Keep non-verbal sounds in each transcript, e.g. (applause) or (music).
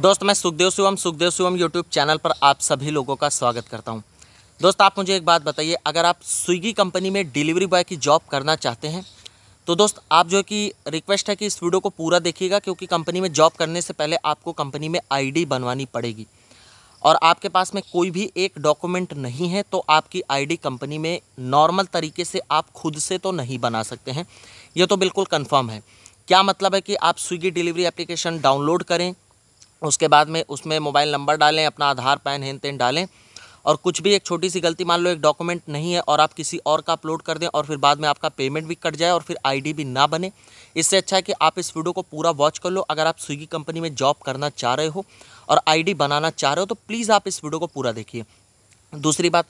दोस्त मैं Sukhdev Shivam Sukhdev Shivam YouTube channel पर आप सभी लोगों का स्वागत करता हूं दोस्त आप मुझे एक बात बताइए अगर आप स्विगी कंपनी में डिलीवरी बॉय की जॉब करना चाहते हैं तो दोस्त आप जो कि रिक्वेस्ट है कि इस वीडियो को पूरा देखिएगा क्योंकि कंपनी में जॉब करने से पहले आपको कंपनी में आई बनवानी पड़ेगी और आपके पास में कोई भी एक डॉक्यूमेंट नहीं है तो आपकी आईडी कंपनी में नॉर्मल तरीके से आप खुद से तो नहीं बना सकते हैं ये तो बिल्कुल कन्फर्म है क्या मतलब है कि आप स्विगी डिलीवरी एप्लीकेशन डाउनलोड करें उसके बाद में उसमें मोबाइल नंबर डालें अपना आधार पैन हेन तेन डालें और कुछ भी एक छोटी सी गलती मान लो एक डॉक्यूमेंट नहीं है और आप किसी और का अपलोड कर दें और फिर बाद में आपका पेमेंट भी कट जाए और फिर आईडी भी ना बने इससे अच्छा है कि आप इस वीडियो को पूरा वॉच कर लो अगर आप स्विगी कंपनी में जॉब करना चाह रहे हो और आईडी बनाना चाह रहे हो तो प्लीज़ आप इस वीडियो को पूरा देखिए दूसरी बात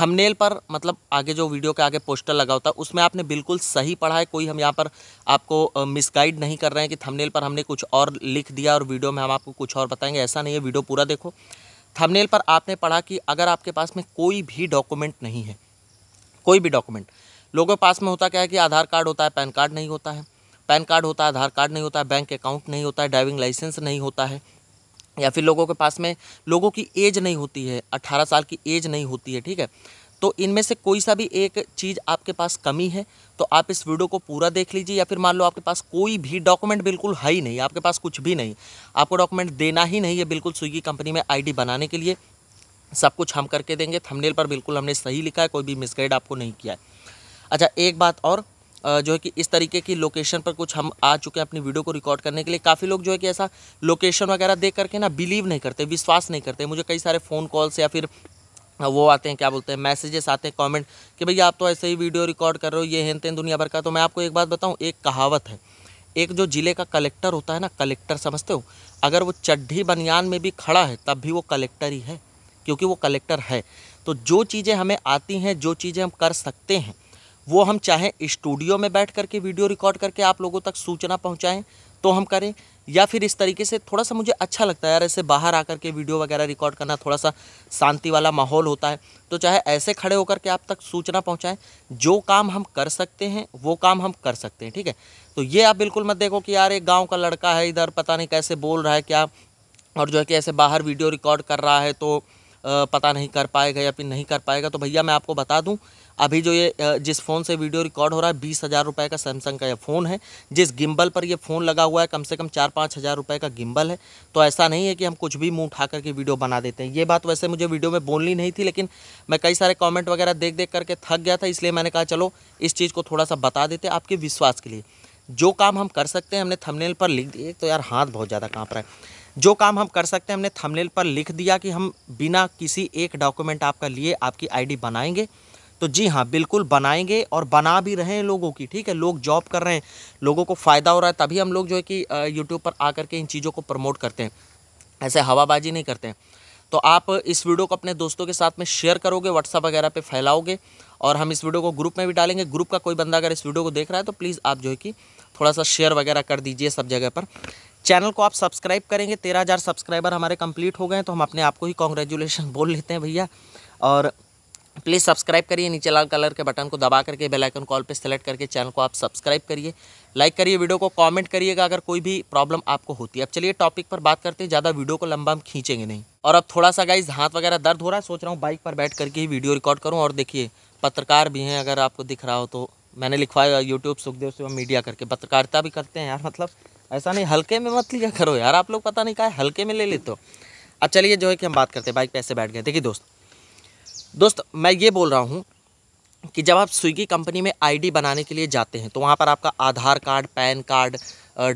थंबनेल पर मतलब आगे जो वीडियो के आगे पोस्टर लगा होता है उसमें आपने बिल्कुल सही पढ़ा है कोई हम यहाँ पर आपको मिसगाइड नहीं कर रहे हैं कि थंबनेल पर हमने कुछ और लिख दिया और वीडियो में हम आपको कुछ और बताएंगे ऐसा नहीं है वीडियो पूरा देखो थंबनेल पर आपने पढ़ा कि अगर आपके पास में कोई भी डॉक्यूमेंट नहीं है कोई भी डॉक्यूमेंट लोगों के पास में होता क्या है कि आधार कार्ड होता है पैन कार्ड नहीं होता है पैन कार्ड होता है आधार कार्ड नहीं होता है बैंक अकाउंट नहीं होता है ड्राइविंग लाइसेंस नहीं होता है या फिर लोगों के पास में लोगों की एज नहीं होती है अट्ठारह साल की एज नहीं होती है ठीक है तो इनमें से कोई सा भी एक चीज़ आपके पास कमी है तो आप इस वीडियो को पूरा देख लीजिए या फिर मान लो आपके पास कोई भी डॉक्यूमेंट बिल्कुल है ही नहीं आपके पास कुछ भी नहीं आपको डॉक्यूमेंट देना ही नहीं है बिल्कुल स्विगी कंपनी में आईडी बनाने के लिए सब कुछ हम करके देंगे थंबनेल पर बिल्कुल हमने सही लिखा है कोई भी मिसगाइड आपको नहीं किया है अच्छा एक बात और जो है कि इस तरीके की लोकेशन पर कुछ हम आ चुके हैं अपनी वीडियो को रिकॉर्ड करने के लिए काफ़ी लोग जो है कि ऐसा लोकेशन वगैरह देख करके ना बिलीव नहीं करते विश्वास नहीं करते मुझे कई सारे फ़ोन कॉल्स या फिर वो आते हैं क्या बोलते हैं मैसेजेस आते हैं कमेंट कि भैया आप तो ऐसे ही वीडियो रिकॉर्ड कर रहे हो ये हेन तेन दुनिया भर का तो मैं आपको एक बात बताऊँ एक कहावत है एक जो ज़िले का कलेक्टर होता है ना कलेक्टर समझते हो अगर वो चड्ढी बनियान में भी खड़ा है तब भी वो कलेक्टर ही है क्योंकि वो कलेक्टर है तो जो चीज़ें हमें आती हैं जो चीज़ें हम कर सकते हैं वो हम चाहें स्टूडियो में बैठ करके वीडियो रिकॉर्ड करके आप लोगों तक सूचना पहुँचाएँ तो हम करें या फिर इस तरीके से थोड़ा सा मुझे अच्छा लगता है यार ऐसे बाहर आकर के वीडियो वगैरह रिकॉर्ड करना थोड़ा सा शांति वाला माहौल होता है तो चाहे ऐसे खड़े होकर के आप तक सूचना पहुंचाएं जो काम हम कर सकते हैं वो काम हम कर सकते हैं ठीक है तो ये आप बिल्कुल मत देखो कि यार एक गाँव का लड़का है इधर पता नहीं कैसे बोल रहा है क्या और जो है कि ऐसे बाहर वीडियो रिकॉर्ड कर रहा है तो पता नहीं कर पाएगा या फिर नहीं कर पाएगा तो भैया मैं आपको बता दूँ अभी जो ये जिस फ़ोन से वीडियो रिकॉर्ड हो रहा है बीस हज़ार रुपये का सैमसंग का ये फ़ोन है जिस गिम्बल पर ये फ़ोन लगा हुआ है कम से कम चार पाँच हज़ार रुपये का गिम्बल है तो ऐसा नहीं है कि हम कुछ भी मुंह उठा करके वीडियो बना देते हैं ये बात वैसे मुझे वीडियो में बोलनी नहीं थी लेकिन मैं कई सारे कॉमेंट वगैरह देख देख करके थक गया था इसलिए मैंने कहा चलो इस चीज़ को थोड़ा सा बता देते आपके विश्वास के लिए जो काम हम कर सकते हैं हमने थमनेल पर लिख दिए तो यार हाथ बहुत ज़्यादा काँप रहा है जो काम हम कर सकते हैं हमने थंबनेल पर लिख दिया कि हम बिना किसी एक डॉक्यूमेंट आपका लिए आपकी आईडी बनाएंगे तो जी हाँ बिल्कुल बनाएंगे और बना भी रहे हैं लोगों की ठीक है लोग जॉब कर रहे हैं लोगों को फ़ायदा हो रहा है तभी हम लोग जो है कि यूट्यूब पर आकर के इन चीज़ों को प्रमोट करते हैं ऐसे हवाबाजी नहीं करते हैं तो आप इस वीडियो को अपने दोस्तों के साथ में शेयर करोगे व्हाट्सअप वगैरह पर फैलाओगे और हम इस वीडियो को ग्रुप में भी डालेंगे ग्रुप का कोई बंदा अगर इस वीडियो को देख रहा है तो प्लीज़ आप जो है कि थोड़ा सा शेयर वगैरह कर दीजिए सब जगह पर चैनल को आप सब्सक्राइब करेंगे तेरह हज़ार सब्सक्राइबर हमारे कंप्लीट हो गए तो हम अपने आप को ही कॉन्ग्रेचुलेसन (laughs) बोल लेते हैं भैया और प्लीज़ सब्सक्राइब करिए नीचे लाल कलर के बटन को दबा करके बेल आइकन कॉल पे सेलेक्ट करके चैनल को आप सब्सक्राइब करिए लाइक करिए वीडियो को कमेंट करिएगा अगर कोई भी प्रॉब्लम आपको होती है अब चलिए टॉपिक पर बात करते हैं ज़्यादा वीडियो को लंबा हम खींचेंगे नहीं और अब थोड़ा सा गाइज हाथ वगैरह दर्द हो रहा है सोच रहा हूँ बाइक पर बैठ करके ही वीडियो रिकॉर्ड करूँ और देखिए पत्रकार भी हैं अगर आपको दिख रहा हो तो मैंने लिखवाया यूट्यूब सुखदेव से मीडिया करके पत्रकारिता भी करते हैं यार मतलब ऐसा नहीं हल्के में मत लिया करो यार आप लोग पता नहीं कहा हल्के में ले लेते हो अब चलिए जो है कि हम बात करते हैं बाइक पे ऐसे बैठ गए देखिए दोस्त दोस्त मैं ये बोल रहा हूँ कि जब आप स्विगी कंपनी में आईडी बनाने के लिए जाते हैं तो वहाँ पर आपका Aadhaar card PAN card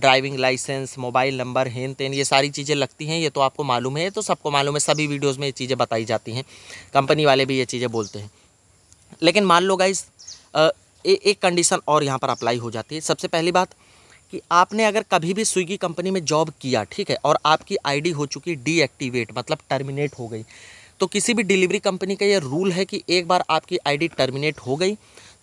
driving licence mobile number हेन तेन ये सारी चीज़ें लगती हैं ये तो आपको मालूम है ये तो सबको मालूम है सभी वीडियोज़ में ये चीज़ें बताई जाती हैं कंपनी वाले भी ये चीज़ें बोलते हैं लेकिन मान लो गाइज एक कंडीशन और यहाँ पर अप्लाई हो जाती है सबसे पहली बात कि आपने अगर कभी भी स्विगी कंपनी में जॉब किया ठीक है और आपकी आईडी हो चुकी डीएक्टिवेट मतलब टर्मिनेट हो गई तो किसी भी डिलीवरी कंपनी का ये रूल है कि एक बार आपकी आईडी टर्मिनेट हो गई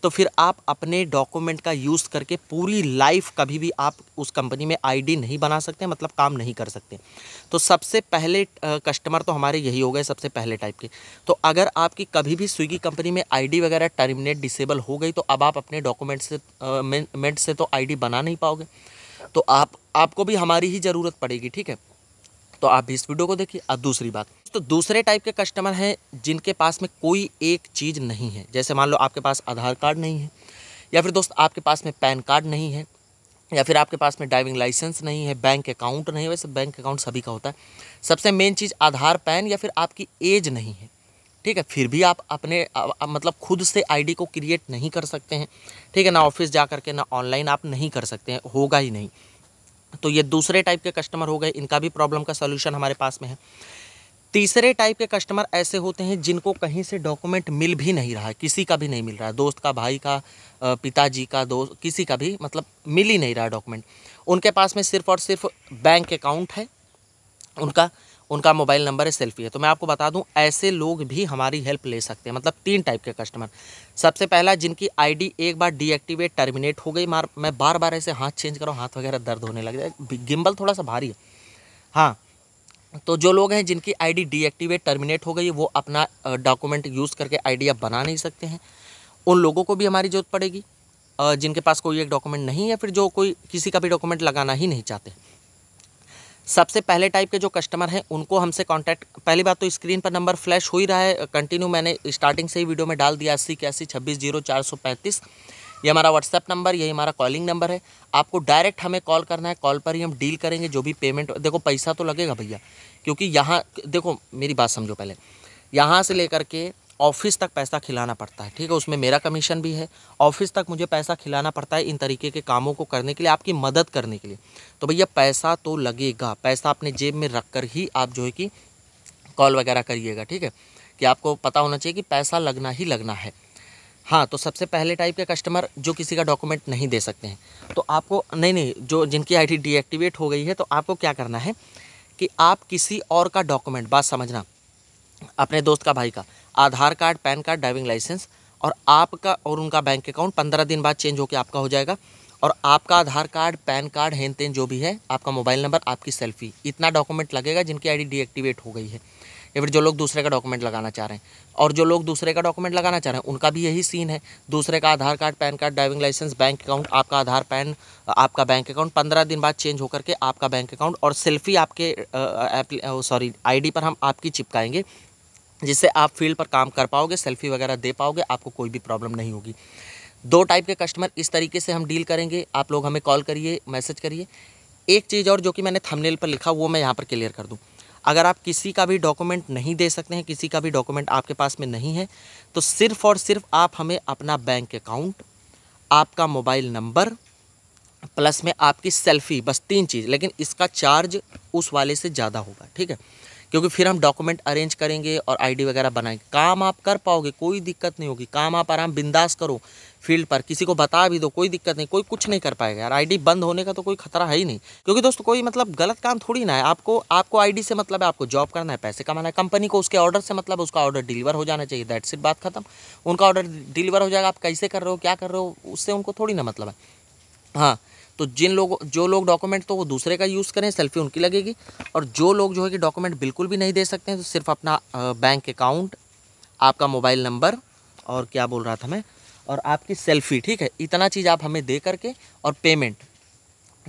तो फिर आप अपने डॉक्यूमेंट का यूज़ करके पूरी लाइफ कभी भी आप उस कंपनी में आईडी नहीं बना सकते मतलब काम नहीं कर सकते तो सबसे पहले कस्टमर तो हमारे यही हो गए सबसे पहले टाइप के तो अगर आपकी कभी भी स्विगी कंपनी में आईडी वगैरह टर्मिनेट डिसेबल हो गई तो अब आप अपने डॉक्यूमेंट से मेंट से तो आई बना नहीं पाओगे तो आप आपको भी हमारी ही ज़रूरत पड़ेगी ठीक है तो आप भी इस वीडियो को देखिए अब दूसरी बात तो दूसरे टाइप के कस्टमर हैं जिनके पास में कोई एक चीज़ नहीं है जैसे मान लो आपके पास आधार कार्ड नहीं है या फिर दोस्त आपके पास में पैन कार्ड नहीं है या फिर आपके पास में ड्राइविंग लाइसेंस नहीं है बैंक अकाउंट नहीं है वैसे बैंक अकाउंट सभी का होता है सबसे मेन चीज़ आधार पैन या फिर आपकी एज नहीं है ठीक है फिर भी आप अपने आ, मतलब खुद से आईडी को क्रिएट नहीं कर सकते हैं ठीक है ना ऑफिस जा करके ना ऑनलाइन आप नहीं कर सकते हैं होगा ही नहीं तो ये दूसरे टाइप के कस्टमर हो गए इनका भी प्रॉब्लम का सोल्यूशन हमारे पास में है तीसरे टाइप के कस्टमर ऐसे होते हैं जिनको कहीं से डॉक्यूमेंट मिल भी नहीं रहा है किसी का भी नहीं मिल रहा है दोस्त का भाई का पिताजी का दोस्त किसी का भी मतलब मिल ही नहीं रहा डॉक्यूमेंट उनके पास में सिर्फ और सिर्फ बैंक अकाउंट है उनका उनका मोबाइल नंबर है सेल्फी है तो मैं आपको बता दूं ऐसे लोग भी हमारी हेल्प ले सकते हैं मतलब तीन टाइप के कस्टमर सबसे पहला जिनकी आईडी एक बार डीएक्टिवेट टर्मिनेट हो गई मार मैं बार बार ऐसे हाथ चेंज करो हाथ वगैरह दर्द होने लग जाए गिम्बल थोड़ा सा भारी है हाँ तो जो लोग हैं जिनकी आईडी डीएक्टिवेट टर्मिनेट हो गई वो अपना डॉक्यूमेंट यूज़ करके आईडी आप बना नहीं सकते हैं उन लोगों को भी हमारी ज़रूरत पड़ेगी जिनके पास कोई एक डॉक्यूमेंट नहीं है फिर जो कोई किसी का भी डॉक्यूमेंट लगाना ही नहीं चाहते सबसे पहले टाइप के जो कस्टमर हैं उनको हमसे कांटेक्ट पहली बात तो स्क्रीन पर नंबर फ्लैश हो ही रहा है कंटिन्यू मैंने स्टार्टिंग से ही वीडियो में डाल दिया अस्सी इक्यासी छब्बीस जीरो चार सौ पैंतीस ये हमारा व्हाट्सअप नंबर यही हमारा कॉलिंग नंबर है आपको डायरेक्ट हमें कॉल करना है कॉल पर ही हम डील करेंगे जो भी पेमेंट देखो पैसा तो लगेगा भैया क्योंकि यहाँ देखो मेरी बात समझो पहले यहाँ से लेकर के ऑफिस तक पैसा खिलाना पड़ता है ठीक है उसमें मेरा कमीशन भी है ऑफिस तक मुझे पैसा खिलाना पड़ता है इन तरीके के कामों को करने के लिए आपकी मदद करने के लिए तो भैया पैसा तो लगेगा पैसा अपने जेब में रख कर ही आप जो है कि कॉल वगैरह करिएगा ठीक है कि आपको पता होना चाहिए कि पैसा लगना ही लगना है हाँ तो सबसे पहले टाइप के कस्टमर जो किसी का डॉक्यूमेंट नहीं दे सकते हैं तो आपको नहीं नहीं जो जिनकी आईडी डीएक्टिवेट हो गई है तो आपको क्या करना है कि आप किसी और का डॉक्यूमेंट बात समझना अपने दोस्त का भाई का Aadhaar card PAN card driving licence और आपका और उनका बैंक अकाउंट पंद्रह दिन बाद चेंज होकर आपका हो जाएगा और आपका आधार कार्ड पैन कार्ड हेन जो भी है आपका मोबाइल नंबर आपकी सेल्फी इतना डॉक्यूमेंट लगेगा जिनकी आई डीएक्टिवेट हो गई है या फिर जो लोग दूसरे का डॉक्यूमेंट लगाना चाह रहे हैं और जो लोग दूसरे का डॉक्यूमेंट लगाना चाह रहे हैं उनका भी यही सीन है दूसरे का Aadhaar card PAN card driving licence bank account आपका आधार पैन आपका बैंक अकाउंट पंद्रह दिन बाद चेंज होकर के आपका बैंक अकाउंट और सेल्फी आपके सॉरी आई पर हम आपकी चिपकाएंगे जिससे आप फील्ड पर काम कर पाओगे सेल्फी वगैरह दे पाओगे आपको कोई भी प्रॉब्लम नहीं होगी दो टाइप के कस्टमर इस तरीके से हम डील करेंगे आप लोग हमें कॉल करिए मैसेज करिए एक चीज़ और जो कि मैंने थंबनेल पर लिखा वो मैं यहाँ पर क्लियर कर दूँ अगर आप किसी का भी डॉक्यूमेंट नहीं दे सकते हैं किसी का भी डॉक्यूमेंट आपके पास में नहीं है तो सिर्फ़ और सिर्फ आप हमें अपना बैंक अकाउंट आपका मोबाइल नंबर प्लस में आपकी सेल्फ़ी बस तीन चीज़ लेकिन इसका चार्ज उस वाले से ज़्यादा होगा ठीक है क्योंकि फिर हम डॉक्यूमेंट अरेंज करेंगे और आईडी वगैरह बनाएंगे काम आप कर पाओगे कोई दिक्कत नहीं होगी काम आप आराम बिंदास करो फील्ड पर किसी को बता भी दो कोई दिक्कत नहीं कोई कुछ नहीं कर पाएगा यार आईडी बंद होने का तो कोई खतरा है ही नहीं क्योंकि दोस्तों कोई मतलब गलत काम थोड़ी ना है आपको आपको आईडी से मतलब है आपको जॉब करना है पैसे कमाना है कंपनी को उसके ऑर्डर से मतलब उसका ऑर्डर डिलीवर हो जाना चाहिए दैट सिट बात खत्म उनका ऑर्डर डिलीवर हो जाएगा आप कैसे कर रहे हो क्या कर रहे हो उससे उनको थोड़ी ना मतलब है हाँ तो जिन लोगों जो लोग डॉक्यूमेंट तो वो दूसरे का यूज़ करें सेल्फी उनकी लगेगी और जो लोग जो है कि डॉक्यूमेंट बिल्कुल भी नहीं दे सकते हैं तो सिर्फ अपना बैंक अकाउंट आपका मोबाइल नंबर और क्या बोल रहा था मैं और आपकी सेल्फ़ी ठीक है इतना चीज़ आप हमें दे करके और पेमेंट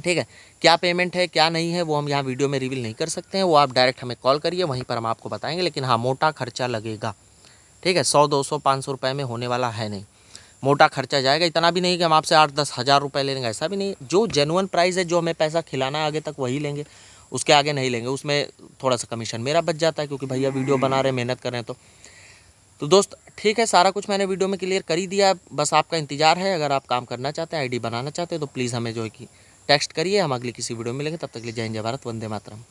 ठीक है क्या पेमेंट है क्या नहीं है वो हम यहाँ वीडियो में रिवील नहीं कर सकते हैं वो आप डायरेक्ट हमें कॉल करिए वहीं पर हम आपको बताएंगे लेकिन हाँ मोटा खर्चा लगेगा ठीक है सौ दो सौ पाँच सौ रुपये में होने वाला है नहीं मोटा खर्चा जाएगा इतना भी नहीं कि हम आपसे आठ दस हज़ार रुपये ले लेंगे ऐसा भी नहीं जो जेनुअन प्राइस है जो हमें पैसा खिलाना है आगे तक वही लेंगे उसके आगे नहीं लेंगे उसमें थोड़ा सा कमीशन मेरा बच जाता है क्योंकि भैया वीडियो बना रहे मेहनत कर रहे हैं तो तो दोस्त ठीक है सारा कुछ मैंने वीडियो में क्लियर कर ही दिया बस आपका इंतजार है अगर आप काम करना चाहते हैं आई बनाना चाहते हैं तो प्लीज़ हमें जो है कि टेक्स्ट करिए हम अगली किसी वीडियो में मिलेंगे तब तक ले जय हिंद जय भारत वंदे मातरम